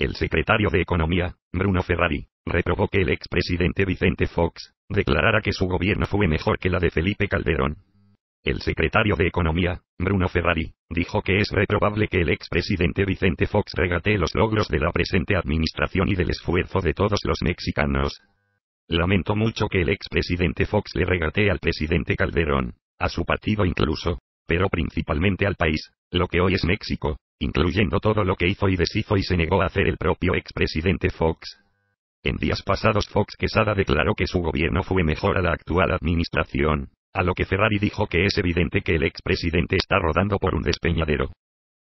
El secretario de Economía, Bruno Ferrari, reprobó que el expresidente Vicente Fox declarara que su gobierno fue mejor que la de Felipe Calderón. El secretario de Economía, Bruno Ferrari, dijo que es reprobable que el expresidente Vicente Fox regatee los logros de la presente administración y del esfuerzo de todos los mexicanos. Lamento mucho que el expresidente Fox le regatee al presidente Calderón, a su partido incluso, pero principalmente al país, lo que hoy es México, incluyendo todo lo que hizo y deshizo y se negó a hacer el propio expresidente Fox. En días pasados Fox Quesada declaró que su gobierno fue mejor a la actual administración, a lo que Ferrari dijo que es evidente que el expresidente está rodando por un despeñadero.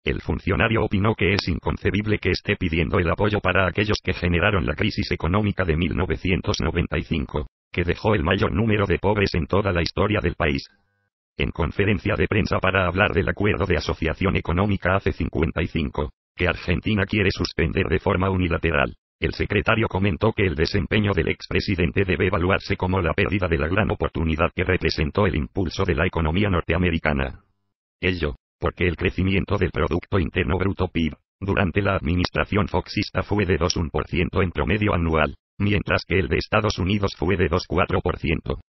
El funcionario opinó que es inconcebible que esté pidiendo el apoyo para aquellos que generaron la crisis económica de 1995, que dejó el mayor número de pobres en toda la historia del país en conferencia de prensa para hablar del acuerdo de asociación económica hace 55, que Argentina quiere suspender de forma unilateral. El secretario comentó que el desempeño del expresidente debe evaluarse como la pérdida de la gran oportunidad que representó el impulso de la economía norteamericana. Ello, porque el crecimiento del Producto Interno Bruto PIB, durante la administración foxista fue de 2,1% en promedio anual, mientras que el de Estados Unidos fue de 2,4%.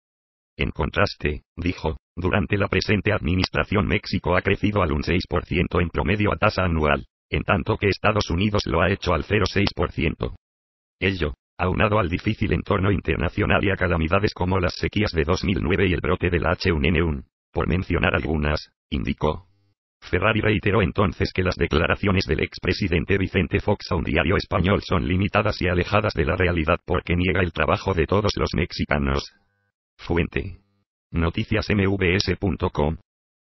En contraste, dijo, durante la presente administración México ha crecido al un 6% en promedio a tasa anual, en tanto que Estados Unidos lo ha hecho al 0,6%. Ello, aunado al difícil entorno internacional y a calamidades como las sequías de 2009 y el brote de H1N1, por mencionar algunas, indicó. Ferrari reiteró entonces que las declaraciones del expresidente Vicente Fox a un diario español son limitadas y alejadas de la realidad porque niega el trabajo de todos los mexicanos, Fuente. NoticiasMVS.com.